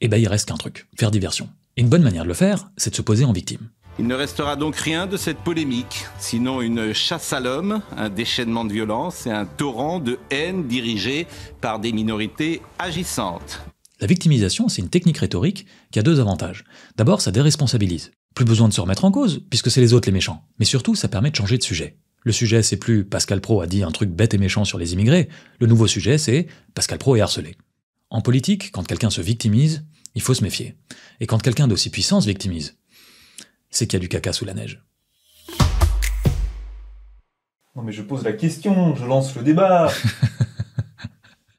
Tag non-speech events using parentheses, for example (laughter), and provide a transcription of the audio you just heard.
Et eh ben il reste qu'un truc, faire diversion. une bonne manière de le faire, c'est de se poser en victime. Il ne restera donc rien de cette polémique, sinon une chasse à l'homme, un déchaînement de violence et un torrent de haine dirigé par des minorités agissantes. La victimisation, c'est une technique rhétorique qui a deux avantages. D'abord, ça déresponsabilise. Plus besoin de se remettre en cause, puisque c'est les autres les méchants. Mais surtout, ça permet de changer de sujet. Le sujet, c'est plus Pascal Pro a dit un truc bête et méchant sur les immigrés. Le nouveau sujet, c'est Pascal Pro est harcelé. En politique, quand quelqu'un se victimise, il faut se méfier. Et quand quelqu'un d'aussi puissant se victimise, c'est qu'il y a du caca sous la neige. Non mais je pose la question, je lance le débat. (laughs)